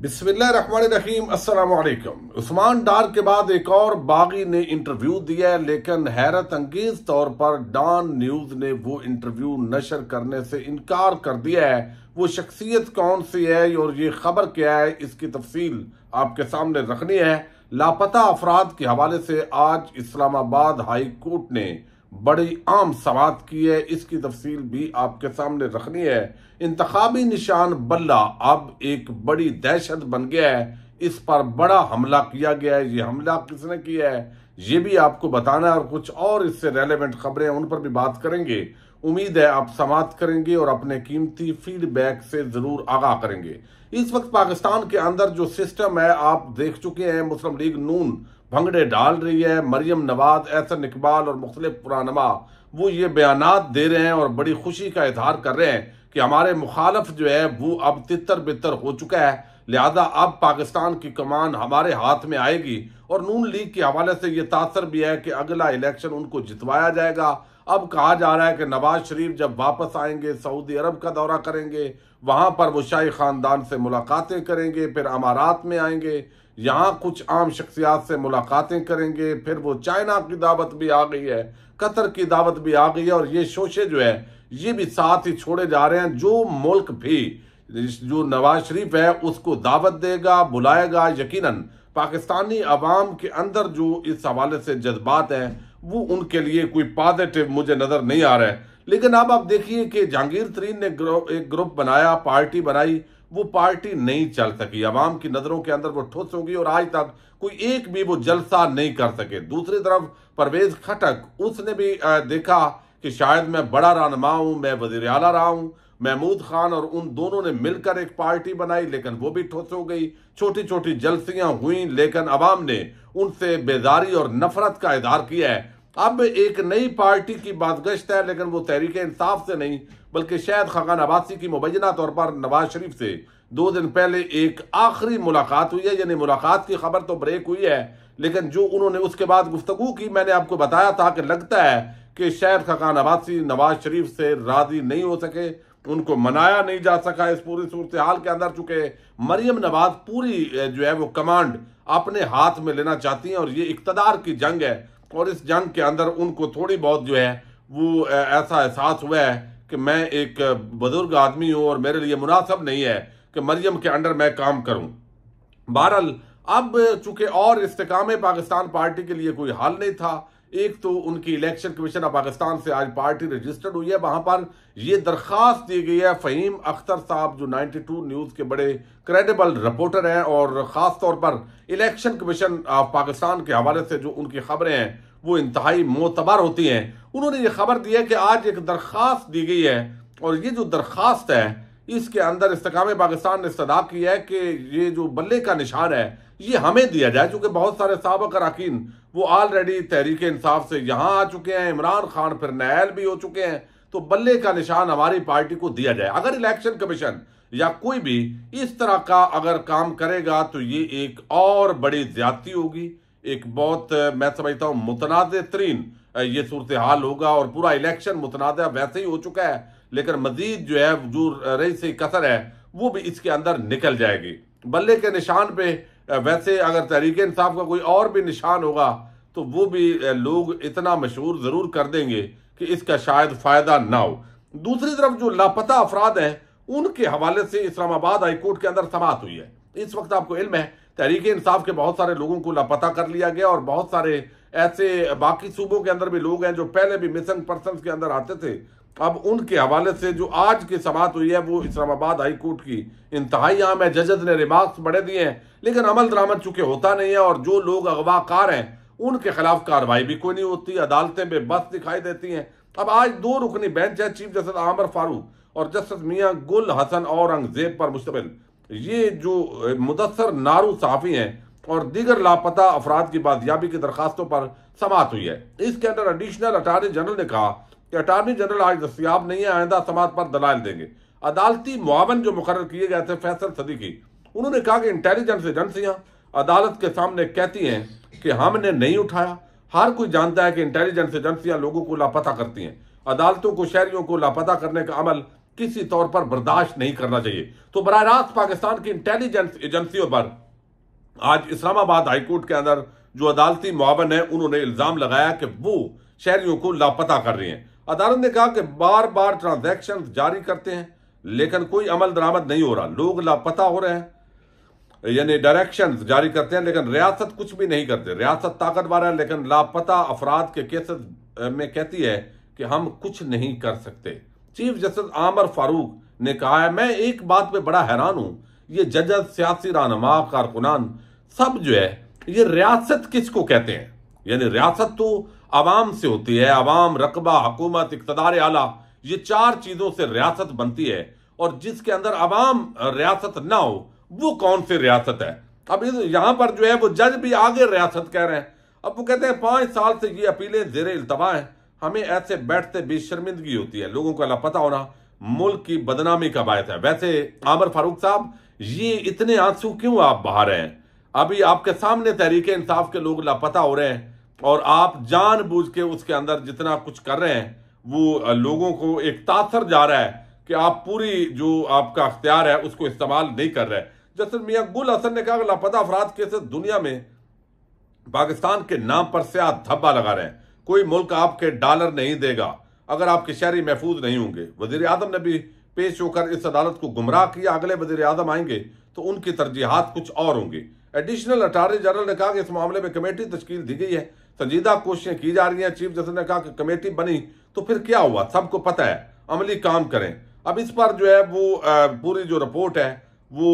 बिस्मिल्लाम असलकम उस्मान डार के बाद एक और बागी ने इंटरव्यू दिया है लेकिन हैरत अंगेज तौर पर डॉन न्यूज़ ने वो इंटरव्यू नशर करने से इनकार कर दिया है वो शख्सियत कौन सी है और ये खबर क्या है इसकी तफसील आपके सामने रखनी है लापता अफराद के हवाले से आज इस्लामाबाद हाई कोर्ट ने बड़ी आम सवाद की है इसकी तफसील भी आपके सामने रखनी है इंतबी निशान बल्ला अब एक बड़ी दहशत बन गया है इस पर बड़ा हमला किया गया है ये हमला किसने किया है ये भी आपको बताना है और कुछ और इससे रेलिवेंट खबरें उन पर भी बात करेंगे उम्मीद है आप समाप्त करेंगे और अपने कीमती फीडबैक से ज़रूर आगाह करेंगे इस वक्त पाकिस्तान के अंदर जो सिस्टम है आप देख चुके हैं मुस्लिम लीग नून भंगड़े डाल रही है मरियम नवाज एहसन इकबाल और मुख्तलिफ पुरानमा वो ये बयान दे रहे हैं और बड़ी खुशी का इजहार कर रहे हैं कि हमारे मुखालफ जो है वो अब तितर बितर हो चुका है लिहाजा अब पाकिस्तान की कमान हमारे हाथ में आएगी और नून लीग के हवाले से ये तासर भी है कि अगला इलेक्शन उनको जितवाया जाएगा अब कहा जा रहा है कि नवाज शरीफ जब वापस आएंगे सऊदी अरब का दौरा करेंगे वहाँ पर वो शाही ख़ानदान से मुलाकातें करेंगे फिर अमारात में आएंगे यहाँ कुछ आम शख्सियात से मुलाकातें करेंगे फिर वो चाइना की दावत भी आ गई है कतर की दावत भी आ गई है और ये शोशे जो है ये भी साथ ही छोड़े जा रहे हैं जो मुल्क भी जो नवाज शरीफ है उसको दावत देगा बुलाएगा यकीनन पाकिस्तानी अवाम के अंदर जो इस हवाले से जज्बात हैं वो उनके लिए कोई पॉजिटिव मुझे नज़र नहीं आ रहा है लेकिन अब आप देखिए कि जहांगीर तरीन ने एक ग्रुप बनाया पार्टी बनाई वो पार्टी नहीं चल सकी आवाम की नज़रों के अंदर वो ठुस होगी और आज तक कोई एक भी वो जलसा नहीं कर सके दूसरी तरफ परवेज खटक उसने भी देखा कि शायद मैं बड़ा रहनमा हूं मैं वजीर अला रहा हूँ महमूद खान और उन दोनों ने मिलकर एक पार्टी बनाई लेकिन वो भी ठोस हो गई छोटी छोटी जलसियां हुई लेकिन अवाम ने उनसे बेजारी और नफरत का इजहार किया है अब एक नई पार्टी की गश्त है लेकिन वो तहरीक इंसाफ से नहीं बल्कि शायद खगान अबासी की मुबैना तौर पर नवाज शरीफ से दो दिन पहले एक आखिरी मुलाकात हुई है यानी मुलाकात की खबर तो ब्रेक हुई है लेकिन जो उन्होंने उसके बाद गुफ्तगु की मैंने आपको बताया था कि लगता है कि शायद खगान अबासी नवाज शरीफ से राजी नहीं हो सके उनको मनाया नहीं जा सका इस पूरी सूरत हाल के अंदर चुके मरियम नवाज पूरी जो है वो कमांड अपने हाथ में लेना चाहती हैं और ये इकतदार की जंग है और इस जंग के अंदर उनको थोड़ी बहुत जो है वो ऐसा एहसास हुआ है कि मैं एक बुजुर्ग आदमी हूँ और मेरे लिए मुनासब नहीं है कि मरियम के अंडर मैं काम करूँ बहरहाल अब चूंकि और इस्तेकाम पाकिस्तान पार्टी के लिए कोई हाल नहीं था एक तो उनकी इलेक्शन कमीशन ऑफ पाकिस्तान से आज पार्टी रजिस्टर्ड हुई है वहाँ पर यह दरख्वास्त दी गई है फ़हीम अख्तर साहब जो 92 न्यूज़ के बड़े क्रेडिबल रिपोर्टर हैं और ख़ास तौर पर इलेक्शन कमीशन ऑफ पाकिस्तान के हवाले से जो उनकी खबरें हैं वो इंतहाई मोतबर होती हैं उन्होंने ये खबर दी है कि आज एक दरख्वास्त दी गई है और ये जो दरख्वास्त है इसके अंदर इसकाम पाकिस्तान ने सदा किया है कि ये जो बल्ले का निशान है ये हमें दिया जाए चूंकि बहुत सारे सबक अरकान वो ऑलरेडी तहरीक इंसाफ से यहाँ आ चुके हैं इमरान खान फिर नायल भी हो चुके हैं तो बल्ले का निशान हमारी पार्टी को दिया जाए अगर इलेक्शन कमीशन या कोई भी इस तरह का अगर काम करेगा तो ये एक और बड़ी ज्यादती होगी एक बहुत मैं समझता हूँ मुतनाज़ तरीन ये सूरत हाल होगा और पूरा इलेक्शन मुतनाज़ वैसे ही हो चुका है लेकिन मजीद जो है जो रही से कसर है वो भी इसके अंदर निकल जाएगी बल्ले के निशान पे वैसे अगर तहरीक इंसाफ का कोई और भी निशान होगा तो वो भी लोग इतना मशहूर ज़रूर कर देंगे कि इसका शायद फ़ायदा ना हो दूसरी तरफ जो लापता अफराद हैं उनके हवाले से इस्लामाबाद हाईकोर्ट के अंदर समात हुई है इस वक्त आपको इल्म है तहरीक इंसाफ के बहुत सारे लोगों को लापता कर लिया गया और बहुत सारे ऐसे बाकी सूबों के अंदर भी लोग हैं जो पहले भी मिसिंग पर्सन के अंदर आते थे अब उनके हवाले से जो आज की समात हुई है वो इस्लामाबाद हाई कोर्ट की इंतहाई आम है जजेज ने रिमार्क्स बढ़े दिए हैं लेकिन अमल दरामद चुके होता नहीं है और जो लोग अगवाकार हैं उनके खिलाफ कार्रवाई भी कोई नहीं होती अदालतें में बस दिखाई देती हैं अब आज दो रुकनी बेंच है चीफ जस्टिस आमर फारूक और जस्टिस मियाँ गुल हसन औरंगजेब पर मुश्तमिल ये जो मुदसर नारू साफी हैं और दीगर लापता अफराद की बाजियाबी की दरखास्तों पर समात हुई है इसके अंदर एडिशनल अटारनी जनरल ने कहा कि अटार्नी जनरल आज दस्तियाब नहीं है आइंदा समाज पर दलाल देंगे अदालती मुआवन जो मुकर किए गए थे फैसल सदीकी उन्होंने कहा कि इंटेलिजेंस एजेंसियां अदालत के सामने कहती हैं कि हमने नहीं उठाया हर कोई जानता है कि इंटेलिजेंस एजेंसियां लोगों को लापता करती हैं अदालतों को शहरियों को लापता करने का अमल किसी तौर पर बर्दाश्त नहीं करना चाहिए तो बरह रास्त पाकिस्तान की इंटेलिजेंस एजेंसियों पर आज इस्लामाबाद हाईकोर्ट के अंदर जो अदालती मुआवन है उन्होंने इल्ज़ाम लगाया कि वो शहरियों को लापता कर रही हैं अदालत ने कहा कि बार बार ट्रांजैक्शन जारी करते हैं लेकिन कोई अमल दरामद नहीं हो रहा लोग लापता हो रहे हैं यानी डायरेक्शन जारी करते हैं लेकिन रियासत कुछ भी नहीं करते रियासत ताकतवर है लेकिन लापता अफराद के केसेस में कहती है कि हम कुछ नहीं कर सकते चीफ जस्टिस आमर फारूक ने कहा है मैं एक बात पे बड़ा हैरान हूं ये जजत सियासी रहनमा कारकुनान सब जो है ये रियासत किसको कहते हैं यानी रियासत तो आवाम से होती है आवाम रकबा हकूमत इकतदार आला ये चार चीज़ों से रियासत बनती है और जिसके अंदर आवाम रियासत ना हो वो कौन सी रियासत है अब इस यहां पर जो है वो जज भी आगे रियासत कह रहे हैं अब वो कहते हैं पांच साल से ये अपीलें जेर अल्तवा हैं हमें ऐसे बैठते भी शर्मिंदगी होती है लोगों को लापता होना मुल्क की बदनामी का बायस है वैसे आमर फारूक साहब ये इतने आंसू क्यों आप बहा रहे हैं अभी आपके सामने तहरीक इंसाफ के लोग लापता हो रहे हैं और आप जानबूझ के उसके अंदर जितना कुछ कर रहे हैं वो लोगों को एक तासर जा रहा है कि आप पूरी जो आपका अख्तियार है उसको इस्तेमाल नहीं कर रहे जसर मियाँ गुल हसन ने कहा कि लापता अफराद केसेस दुनिया में पाकिस्तान के नाम पर से आप धब्बा लगा रहे हैं कोई मुल्क आपके डॉलर नहीं देगा अगर आपके शहरी महफूज नहीं होंगे वजीर आजम ने भी पेश होकर इस अदालत को गुमराह किया अगले वजीर आजम आएंगे तो उनकी तरजीहत कुछ और होंगे एडिशनल अटारनी जनरल ने कहा कि इस मामले में कमेटी तश्कील दी गई है संजीदा कोशिशें की जा रही हैं चीफ जस्टिस ने कहा कि कमेटी बनी तो फिर क्या हुआ सबको पता है अमली काम करें अब इस पर जो है वो पूरी जो रिपोर्ट है वो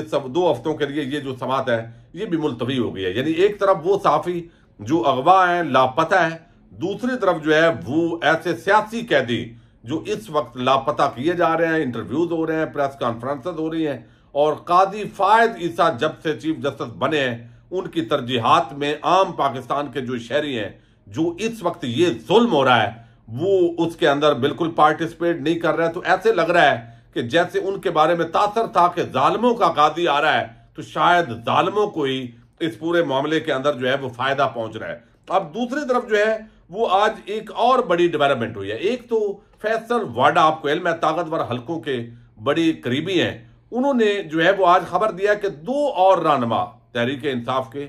इस सब दो हफ्तों के लिए ये जो समात है ये भी मुलतवी हो गई है यानी एक तरफ वो साफ़ी जो अगवा है लापता है दूसरी तरफ जो है वो ऐसे सियासी कैदी जो इस वक्त लापता किए जा रहे हैं इंटरव्यूज हो रहे हैं प्रेस कॉन्फ्रेंसेज हो रही हैं और कादी फायद ईसा जब से चीफ जस्टिस बने हैं उनकी तरजीहत में आम पाकिस्तान के जो शहरी हैं जो इस वक्त ये जुल्म हो रहा है वो उसके अंदर बिल्कुल पार्टिसिपेट नहीं कर रहे हैं तो ऐसे लग रहा है कि जैसे उनके बारे में तासर था कि जालमों का कादी आ रहा है तो शायद जालमों को ही इस पूरे मामले के अंदर जो है वो फायदा पहुंच रहा है अब दूसरी तरफ जो है वो आज एक और बड़ी डेवलपमेंट हुई है एक तो फैसल वाडा आपको एल में ताकतवर हलकों के बड़े करीबी हैं उन्होंने जो है वो आज खबर दिया कि दो और रानमा तहरीक इंसाफ के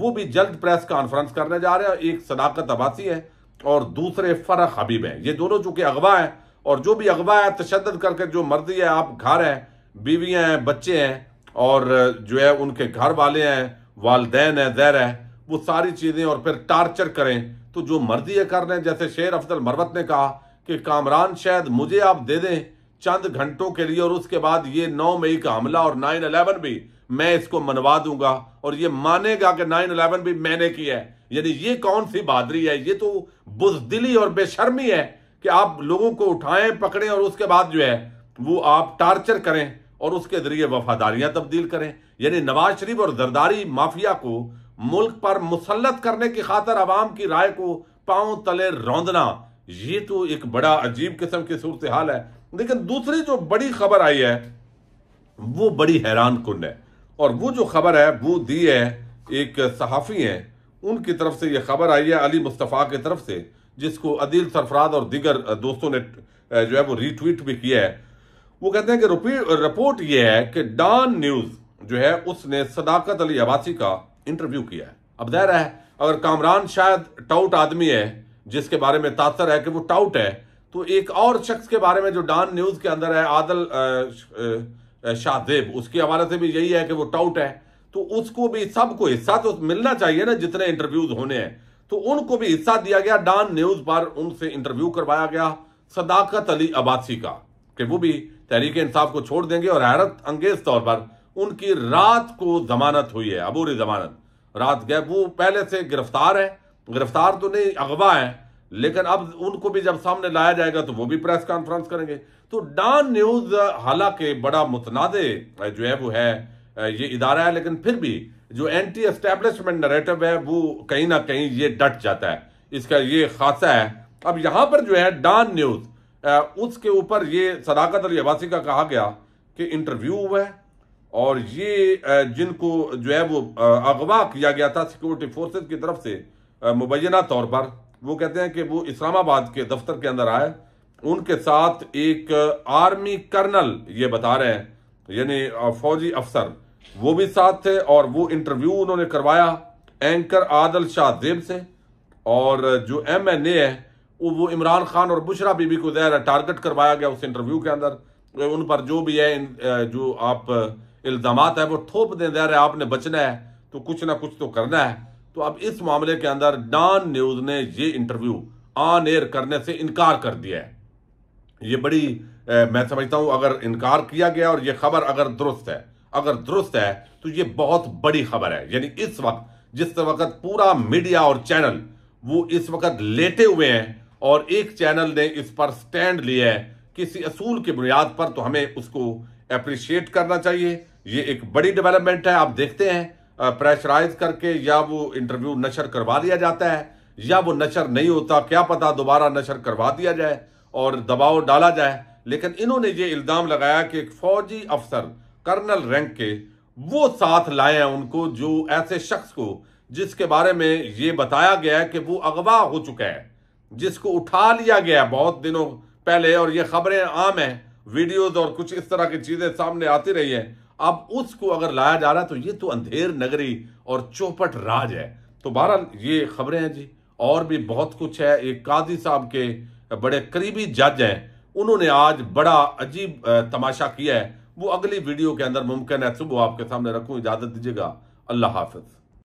वो भी जल्द प्रेस कॉन्फ्रेंस करने जा रहे हैं एक सदाकत अबासी है और दूसरे फरह हबीब हैं ये दोनों चूंकि अगवा हैं और जो भी अगवा है तशद करके जो मर्जी है आप घर हैं बीवियाँ हैं बच्चे हैं और जो है उनके घर वाले हैं वालदेन हैं जहर है वो सारी चीज़ें और फिर टार्चर करें तो जो मर्जी है कर लें जैसे शेर अफजल मरवत ने कहा कि कामरान शायद मुझे आप दे दें चंद घंटों के लिए और उसके बाद ये नौ मई का हमला और नाइन अलेवन भी मैं इसको मनवा दूंगा और ये मानेगा कि नाइन अलेवन भी मैंने किया है यानी ये कौन सी बहादरी है ये तो बुजदिली और बेशर्मी है कि आप लोगों को उठाएं पकड़ें और उसके बाद जो है वो आप टार्चर करें और उसके जरिए वफादारियां तब्दील करें यानी नवाज शरीफ और जरदारी माफिया को मुल्क पर मुसलत करने की खातर आवाम की राय को पाओ तले रौंदना ये तो एक बड़ा अजीब किस्म की सूरत हाल है लेकिन दूसरी जो बड़ी खबर आई है वो बड़ी हैरान कन है और वो जो खबर है वो दी है एक सहाफ़ी है उनकी तरफ से ये खबर आई है अली मुस्तफ़ा की तरफ से जिसको अदिल सरफराज और दीगर दोस्तों ने जो है वो रीट्वीट भी किया है वो कहते हैं कि रिपोर्ट ये है कि डॉन न्यूज़ जो है उसने सदाकत अली अबासी का इंटरव्यू किया है अब दायर है अगर कामरान शायद टाउट आदमी है जिसके बारे में तासर है कि वो टाउट है तो एक और शख्स के बारे में जो डान न्यूज़ के अंदर है आदल शाहदेब उसके हवाले से भी यही है कि वो टाउट है तो उसको भी सबको हिस्सा तो मिलना चाहिए ना जितने इंटरव्यूज होने हैं तो उनको भी हिस्सा दिया गया डान न्यूज़ पर उनसे इंटरव्यू करवाया गया सदाकत अली अबासी का कि वो भी तहरीक इंसाफ को छोड़ देंगे और हैरत अंगेज तौर पर उनकी रात को जमानत हुई है अबूरी जमानत रात गए वो पहले से गिरफ्तार है गिरफ्तार तो नहीं अगवा है लेकिन अब उनको भी जब सामने लाया जाएगा तो वो भी प्रेस कॉन्फ्रेंस करेंगे तो डान न्यूज हालांकि बड़ा मुतनादे जो है वो है ये इदारा है लेकिन फिर भी जो एंटी एस्टेब्लिशमेंट नरेटिव है वो कहीं ना कहीं ये डट जाता है इसका ये खासा है अब यहां पर जो है डान न्यूज उसके ऊपर ये सदाकत अली अबासी का कहा गया कि इंटरव्यू हुआ है और ये जिनको जो है वो अगवा किया गया था सिक्योरिटी फोर्सेज की तरफ से मुबैना तौर पर वो कहते हैं कि वो इस्लामाबाद के दफ्तर के अंदर आए उनके साथ एक आर्मी कर्नल ये बता रहे हैं यानी फौजी अफसर वो भी साथ थे और वो इंटरव्यू उन्होंने करवाया एंकर आदल शाह जेब से और जो एम एन ए है वो इमरान खान और बुशरा बीबी को ज़ाहिर टारगेट करवाया गया उस इंटरव्यू के अंदर उन पर जो भी है जो आप इल्ज़ाम है वो थोप दें दे रहे आपने बचना है तो कुछ ना कुछ तो करना है तो अब इस मामले के अंदर डॉन न्यूज़ ने ये इंटरव्यू ऑन एयर करने से इनकार कर दिया है ये बड़ी ए, मैं समझता हूं अगर इनकार किया गया और ये खबर अगर दुरुस्त है अगर दुरुस्त है तो ये बहुत बड़ी खबर है यानी इस वक्त जिस वक्त पूरा मीडिया और चैनल वो इस वक्त लेटे हुए हैं और एक चैनल ने इस पर स्टैंड लिया है किसी असूल की बुनियाद पर तो हमें उसको अप्रिशिएट करना चाहिए ये एक बड़ी डेवलपमेंट है आप देखते हैं प्रेशराइज करके या वो इंटरव्यू नशर करवा दिया जाता है या वो नशर नहीं होता क्या पता दोबारा नशर करवा दिया जाए और दबाव डाला जाए लेकिन इन्होंने ये इल्ज़ाम लगाया कि एक फौजी अफसर कर्नल रैंक के वो साथ लाए हैं उनको जो ऐसे शख्स को जिसके बारे में ये बताया गया है कि वो अगवा हो चुका है जिसको उठा लिया गया है बहुत दिनों पहले और ये खबरें आम हैं वीडियोस और कुछ इस तरह की चीजें सामने आती रही हैं अब उसको अगर लाया जा रहा है तो ये तो अंधेर नगरी और चौपट राज है तो बहरहाल ये खबरें हैं जी और भी बहुत कुछ है एक काजी साहब के बड़े करीबी जज हैं उन्होंने आज बड़ा अजीब तमाशा किया है वो अगली वीडियो के अंदर मुमकिन है सुबह आपके सामने रखूँ इजाज़त दीजिएगा अल्लाह हाफिज़